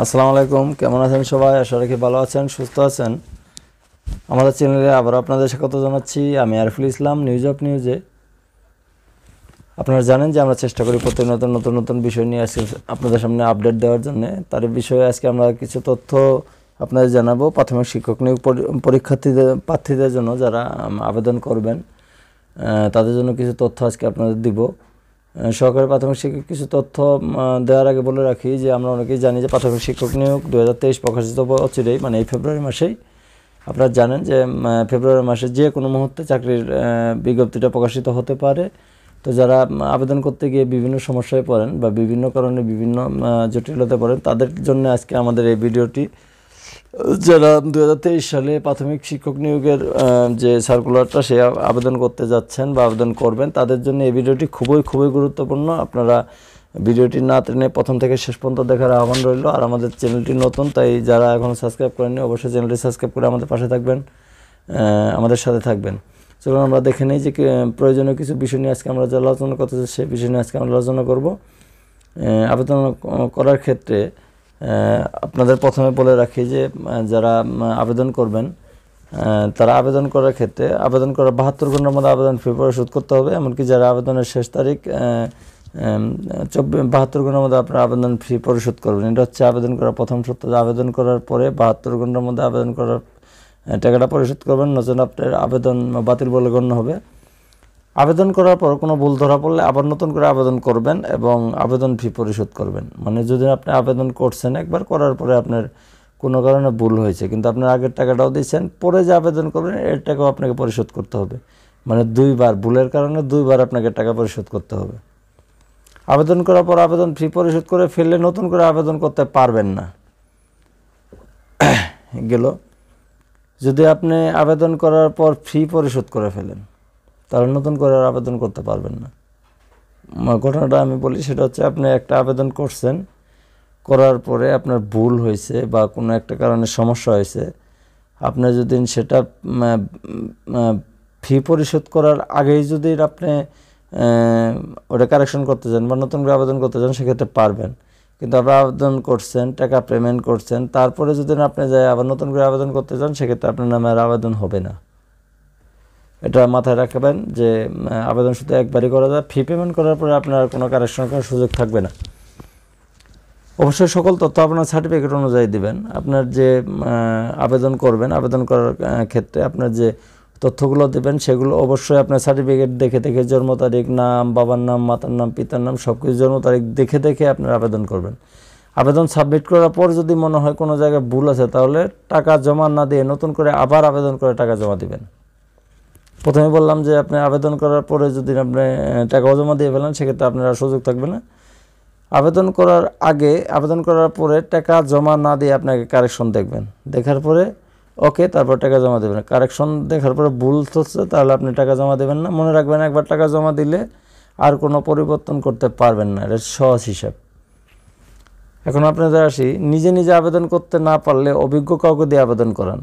আসসালামু আলাইকুম কেমন আছেন সবাই আশা রাখি ভালো আছেন সুস্থ আছেন আমাদের চ্যানেলে আবার আপনাদের স্বাগত জানাচ্ছি আমি আরফুল ইসলাম নিউজ অফ নিউজে আপনারা জানেন যে আমরা চেষ্টা করি প্রত্যেক নতুন নতুন নতুন বিষয় নিয়ে আসি আপনাদের সামনে আপডেট দেওয়ার জন্য তার বিষয়ে আজকে আমরা কিছু তথ্য আপনাদের জানাবো প্রাথমিক শিক্ষক নিয়োগ পরীক্ষার্থীদের প্রার্থীদের জন্য যারা আবেদন করবেন তাদের জন্য কিছু তথ্য আজকে আপনাদের দিব সহকারী প্রাথমিক শিক্ষক কিছু তথ্য দেওয়ার আগে বলে রাখি যে আমরা অনেকেই জানি যে প্রাথমিক শিক্ষক নিয়োগ দু প্রকাশিত অচিরেই মানে এই ফেব্রুয়ারি মাসেই আপনারা জানেন যে ফেব্রুয়ারি মাসে যে কোনো মুহূর্তে চাকরির বিজ্ঞপ্তিটা প্রকাশিত হতে পারে তো যারা আবেদন করতে গিয়ে বিভিন্ন সমস্যায় পড়েন বা বিভিন্ন কারণে বিভিন্ন জটিলতায় পড়েন তাদের জন্য আজকে আমাদের এই ভিডিওটি যারা দু সালে প্রাথমিক শিক্ষক নিয়োগের যে সার্কুলারটা সে আবেদন করতে যাচ্ছেন বা আবেদন করবেন তাদের জন্য এই ভিডিওটি খুবই খুবই গুরুত্বপূর্ণ আপনারা ভিডিওটি না টেনে প্রথম থেকে শেষ পর্যন্ত দেখার আহ্বান রইল আর আমাদের চ্যানেলটি নতুন তাই যারা এখনও সাবস্ক্রাইব করেননি অবশ্যই চ্যানেলটি সাবস্ক্রাইব করে আমাদের পাশে থাকবেন আমাদের সাথে থাকবেন চলুন আমরা দেখে নিই যে প্রয়োজনীয় কিছু বিষয় নিয়ে আজকে আমরা যে আলোচনা করতে চাই সেই বিষয় নিয়ে আজকে আমরা আলোচনা করবো আবেদন করার ক্ষেত্রে আপনাদের প্রথমে বলে রাখি যে যারা আবেদন করবেন তারা আবেদন করার ক্ষেত্রে আবেদন করার বাহাত্তর ঘন্টার মধ্যে আবেদন ফি পরিশোধ করতে হবে এমনকি যারা আবেদনের শেষ তারিখ চব্বিশ বাহাত্তর ঘন্টার মধ্যে আপনারা আবেদন ফি পরিশোধ করবেন এটা হচ্ছে আবেদন করার প্রথম সপ্তাহে আবেদন করার পরে বাহাত্তর ঘন্টার মধ্যে আবেদন করার টাকাটা পরিশোধ করবেন নতুন আপনার আবেদন বাতিল বলে গণ্য হবে আবেদন করার পর কোনো ভুল ধরা পড়লে আবার নতুন করে আবেদন করবেন এবং আবেদন ফি পরিশোধ করবেন মানে যদি আপনি আবেদন করছেন একবার করার পরে আপনার কোনো কারণে ভুল হয়েছে কিন্তু আপনার আগের টাকাটাও দিয়েছেন পরে যে আবেদন করবেন এর টাকাও আপনাকে পরিশোধ করতে হবে মানে দুইবার ভুলের কারণে দুইবার আপনাকে টাকা পরিশোধ করতে হবে আবেদন করার পর আবেদন ফি পরিশোধ করে ফেললে নতুন করে আবেদন করতে পারবেন না গেল যদি আপনি আবেদন করার পর ফি পরিশোধ করে ফেলেন তাহলে নতুন করে আর আবেদন করতে পারবেন না ঘটনাটা আমি বলি সেটা হচ্ছে আপনি একটা আবেদন করছেন করার পরে আপনার ভুল হয়েছে বা কোনো একটা কারণে সমস্যা হয়েছে আপনি যদি সেটা ফি পরিশোধ করার আগেই যদি আপনি ওটা কারেকশন করতে চান বা নতুন করে আবেদন করতে চান সেক্ষেত্রে পারবেন কিন্তু আপনি আবেদন করছেন টাকা পেমেন্ট করছেন তারপরে যদি আপনি যায় আবার নতুন করে আবেদন করতে চান সেক্ষেত্রে আপনার নামে আর আবেদন হবে না এটা মাথায় রাখবেন যে আবেদন শুধু একবারই করা যায় ফি পেমেন্ট করার পরে আপনার কোনো কারেকশন করার সুযোগ থাকবে না অবশ্যই সকল তথ্য আপনার সার্টিফিকেট অনুযায়ী দিবেন আপনার যে আবেদন করবেন আবেদন করার ক্ষেত্রে আপনার যে তথ্যগুলো দেবেন সেগুলো অবশ্যই আপনার সার্টিফিকেট দেখে দেখে জন্ম তারিখ নাম বাবার নাম মাতার নাম পিতার নাম সব কিছু জন্ম তারিখ দেখে দেখে আপনার আবেদন করবেন আবেদন সাবমিট করার পর যদি মনে হয় কোনো জায়গায় ভুল আছে তাহলে টাকা জমা না দিয়ে নতুন করে আবার আবেদন করে টাকা জমা দিবেন প্রথমে বললাম যে আপনি আবেদন করার পরে যদি আপনি টাকা জমা দিয়ে ফেলেন সেক্ষেত্রে আপনার সুযোগ থাকবে না আবেদন করার আগে আবেদন করার পরে টাকা জমা না দিয়ে আপনাকে কারেকশন দেখবেন দেখার পরে ওকে তারপর টাকা জমা দেবেন কারেকশন দেখার পরে ভুল হচ্ছে তাহলে আপনি টাকা জমা দেবেন না মনে রাখবেন একবার টাকা জমা দিলে আর কোনো পরিবর্তন করতে পারবেন না এটা সহজ হিসাব এখন আপনাদের আসি নিজে নিজে আবেদন করতে না পারলে অভিজ্ঞ কাউকে দিয়ে আবেদন করান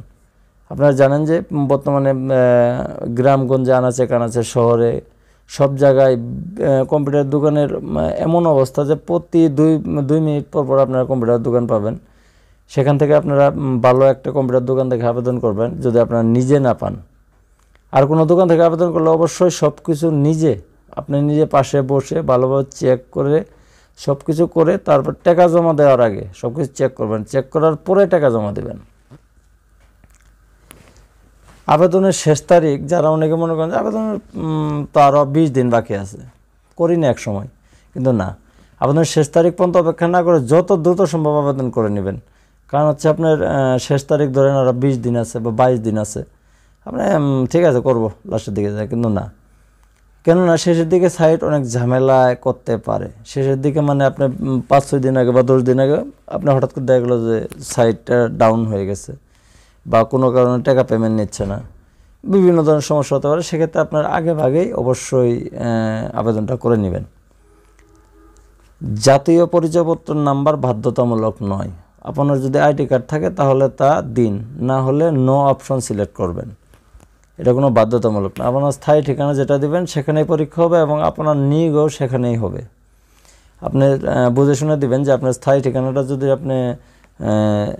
আপনারা জানেন যে বর্তমানে গ্রামগঞ্জে আনাচে কানাচে শহরে সব জায়গায় কম্পিউটার দোকানের এমন অবস্থা যে প্রতি দুই দুই মিনিট পর পর আপনারা কম্পিউটার দোকান পাবেন সেখান থেকে আপনারা ভালো একটা কম্পিউটার দোকান থেকে আবেদন করবেন যদি আপনারা নিজে না পান আর কোনো দোকান থেকে আবেদন করলে অবশ্যই সব কিছু নিজে আপনি নিজে পাশে বসে ভালোভাবে চেক করে সব কিছু করে তারপর টাকা জমা দেওয়ার আগে সব কিছু চেক করবেন চেক করার পরে টাকা জমা দেবেন আবেদনের শেষ তারিখ যারা অনেকে মনে করেন আবেদনের তো আরও বিশ দিন বাকি আছে করি না এক সময় কিন্তু না আবেদনের শেষ তারিখ পর্যন্ত অপেক্ষা না করে যত দ্রুত সম্ভব আবেদন করে নেবেন কারণ হচ্ছে আপনার শেষ তারিখ ধরেন আরও বিশ দিন আছে বা বাইশ দিন আছে আপনি ঠিক আছে করব লাস্টের দিকে যায় কিন্তু না কেননা শেষের দিকে সাইট অনেক ঝামেলায় করতে পারে শেষের দিকে মানে আপনি পাঁচ ছয় দিন আগে বা দশ দিন আগে আপনি হঠাৎ করে দেখা গেলো যে সাইটটা ডাউন হয়ে গেছে বা কোনো কারণে টাকা পেমেন্ট নিচ্ছে না বিভিন্ন ধরনের সমস্যা হতে পারে সেক্ষেত্রে আপনার আগে ভাগেই অবশ্যই আবেদনটা করে নেবেন জাতীয় পরিচয়পত্র নাম্বার বাধ্যতামূলক নয় আপনার যদি আইডি কার্ড থাকে তাহলে তা দিন না হলে নো অপশন সিলেক্ট করবেন এটা কোনো বাধ্যতামূলক না আপনার স্থায়ী ঠিকানা যেটা দিবেন সেখানেই পরীক্ষা হবে এবং আপনার নিগও সেখানেই হবে আপনি বুঝে শুনে দিবেন যে আপনার স্থায়ী ঠিকানাটা যদি আপনি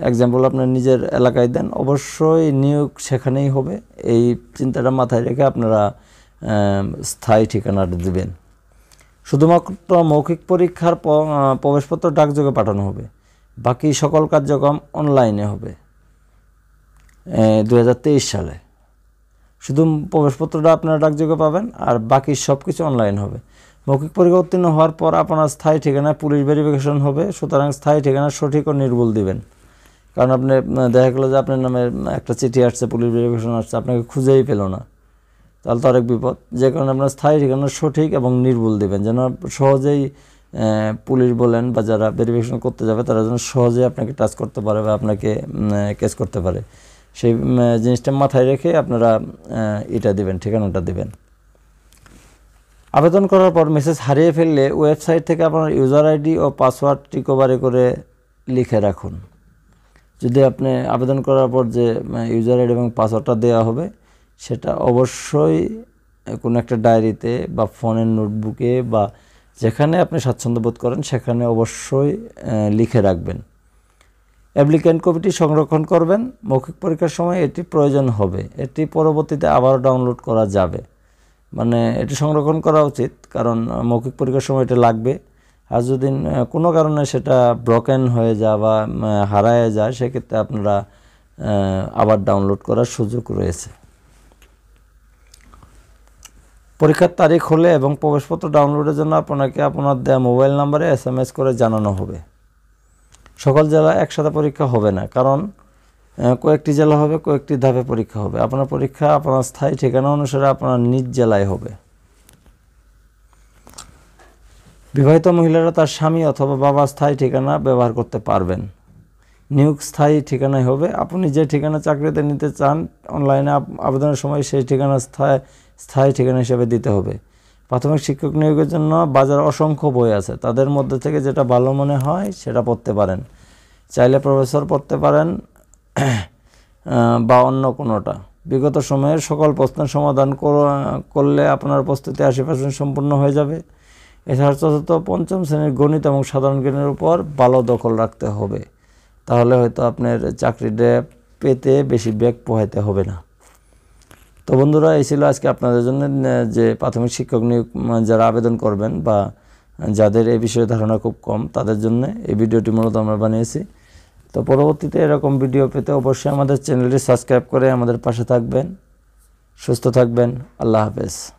এক্সাম্পল আপনার নিজের এলাকায় দেন অবশ্যই নিয়োগ সেখানেই হবে এই চিন্তাটা মাথায় রেখে আপনারা স্থায়ী ঠিকানাটা দেবেন শুধুমাত্র মৌখিক পরীক্ষার প্রবেশপত্র ডাকযোগে পাঠানো হবে বাকি সকল কার্যক্রম অনলাইনে হবে দু সালে শুধু প্রবেশপত্রটা আপনারা ডাকযোগে পাবেন আর বাকি সব কিছু অনলাইন হবে মৌখিক পরীক্ষা উত্তীর্ণ হওয়ার পর আপনার স্থায়ী ঠিকানায় পুলিশ ভেরিফিকেশন হবে সুতরাং স্থায়ী ঠিকানা সঠিক ও নির্ভুল দিবেন কারণ আপনি দেখা গেলো যে আপনার নামে একটা চিঠি আসছে পুলিশ ভেরিফিকেশন আসছে আপনাকে খুঁজেই পেল না তাহলে তো আরেক বিপদ যে কারণে আপনার স্থায়ী ঠিকানা সঠিক এবং নির্ভুল দিবেন যেন সহজেই পুলিশ বলেন বা যারা ভেরিফিকেশন করতে যাবে তারা যেন সহজেই আপনাকে টাচ করতে পারে বা আপনাকে কেস করতে পারে সেই জিনিসটা মাথায় রেখে আপনারা এটা দিবেন ঠিকানাটা দিবেন আবেদন করার পর মেসেজ হারিয়ে ফেললে ওয়েবসাইট থেকে আপনার ইউজার আইডি ও পাসওয়ার্ড রিকভারি করে লিখে রাখুন যদি আপনি আবেদন করার পর যে ইউজার আইডি এবং পাসওয়ার্ডটা দেওয়া হবে সেটা অবশ্যই কোনো একটা ডায়েরিতে বা ফোনের নোটবুকে বা যেখানে আপনি স্বাচ্ছন্দ্য বোধ করেন সেখানে অবশ্যই লিখে রাখবেন অ্যাপ্লিক্যান্ট কপিটি সংরক্ষণ করবেন মৌখিক পরীক্ষার সময় এটি প্রয়োজন হবে এটি পরবর্তীতে আবারও ডাউনলোড করা যাবে মানে এটি সংরক্ষণ করা উচিত কারণ মৌখিক পরীক্ষার সময় এটা লাগবে আর যদি কোনো কারণে সেটা ব্রকেন হয়ে যায় বা হারায় যায় সেক্ষেত্রে আপনারা আবার ডাউনলোড করার সুযোগ রয়েছে পরীক্ষার তারিখ হলে এবং প্রবেশপত্র ডাউনলোডের জন্য আপনাকে আপনার দেয়া মোবাইল নাম্বারে এস করে জানানো হবে সকল জেলা একসাথে পরীক্ষা হবে না কারণ কয়েকটি জেলা হবে কয়েকটি ধাপে পরীক্ষা হবে আপনার পরীক্ষা আপনার স্থায়ী ঠিকানা অনুসারে আপনার নিজ জেলায় হবে বিবাহিত মহিলারা তার স্বামী অথবা বাবা স্থায়ী ঠিকানা ব্যবহার করতে পারবেন নিয়োগ স্থায়ী ঠিকানায় হবে আপনি যে ঠিকানা চাকরিতে নিতে চান অনলাইনে আবেদনের সময় সেই ঠিকানা স্থায়ী স্থায়ী ঠিকানা হিসেবে দিতে হবে প্রাথমিক শিক্ষক নিয়োগের জন্য বাজার অসংখ্য বই আছে তাদের মধ্যে থেকে যেটা ভালো মনে হয় সেটা পড়তে পারেন চাইলে প্রফেসর পড়তে পারেন বা অন্য কোনোটা বিগত সময়ে সকল প্রশ্নের সমাধান করলে আপনার প্রস্তুতি আশি পার্সেন্ট সম্পূর্ণ হয়ে যাবে এছাড়া চতুর্থ পঞ্চম শ্রেণীর গণিত এবং সাধারণ জ্ঞানের উপর ভালো দখল রাখতে হবে তাহলে হয়তো আপনার চাকরিটা পেতে বেশি ব্যাগ পোহাইতে হবে না তো বন্ধুরা এই ছিল আজকে আপনাদের জন্য যে প্রাথমিক শিক্ষক নিয়োগ যারা আবেদন করবেন বা যাদের এই বিষয়ে ধারণা খুব কম তাদের জন্য এই ভিডিওটি মূলত আমরা বানিয়েছি তো পরবর্তীতে এরকম ভিডিও পেতে অবশ্যই আমাদের চ্যানেলটি সাবস্ক্রাইব করে আমাদের পাশে থাকবেন সুস্থ থাকবেন আল্লাহ হাফেজ